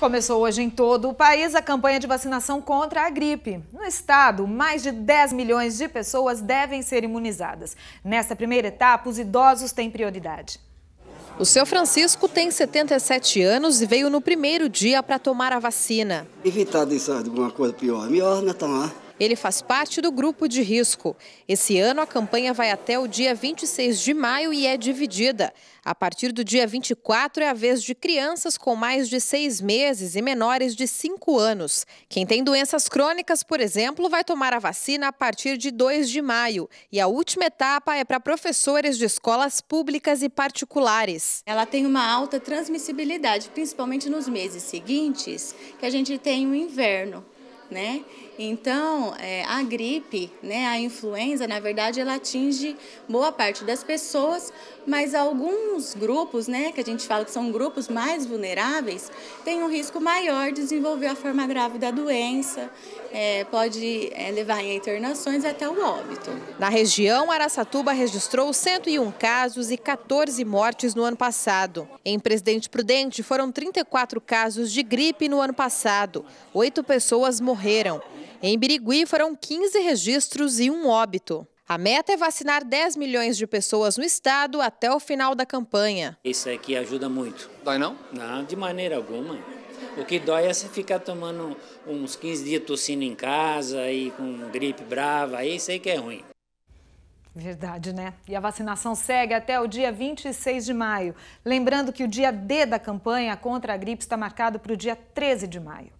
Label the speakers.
Speaker 1: Começou hoje em todo o país a campanha de vacinação contra a gripe. No estado, mais de 10 milhões de pessoas devem ser imunizadas. Nesta primeira etapa, os idosos têm prioridade.
Speaker 2: O seu Francisco tem 77 anos e veio no primeiro dia para tomar a vacina. Evitar de alguma coisa pior. Melhor não tomar. Ele faz parte do grupo de risco. Esse ano, a campanha vai até o dia 26 de maio e é dividida. A partir do dia 24 é a vez de crianças com mais de seis meses e menores de cinco anos. Quem tem doenças crônicas, por exemplo, vai tomar a vacina a partir de 2 de maio. E a última etapa é para professores de escolas públicas e particulares. Ela tem uma alta transmissibilidade, principalmente nos meses
Speaker 3: seguintes, que a gente tem o inverno né? Então, é, a gripe, né, a influenza, na verdade, ela atinge boa parte das pessoas, mas alguns grupos, né, que a gente fala que são grupos mais vulneráveis, têm um risco maior de desenvolver a forma grave da doença, é, pode é, levar em
Speaker 2: internações até o óbito. Na região, Araçatuba registrou 101 casos e 14 mortes no ano passado. Em Presidente Prudente, foram 34 casos de gripe no ano passado. Oito pessoas morreram morreram. Em Birigui foram 15 registros e um óbito. A meta é vacinar 10 milhões de pessoas no estado até o final da campanha.
Speaker 4: Isso aqui ajuda muito. Dói não? Não, de maneira alguma. O que dói é você ficar tomando uns 15 dias tossindo em casa e com gripe brava, isso aí que é ruim.
Speaker 1: Verdade, né? E a vacinação segue até o dia 26 de maio. Lembrando que o dia D da campanha contra a gripe está marcado para o dia 13 de maio.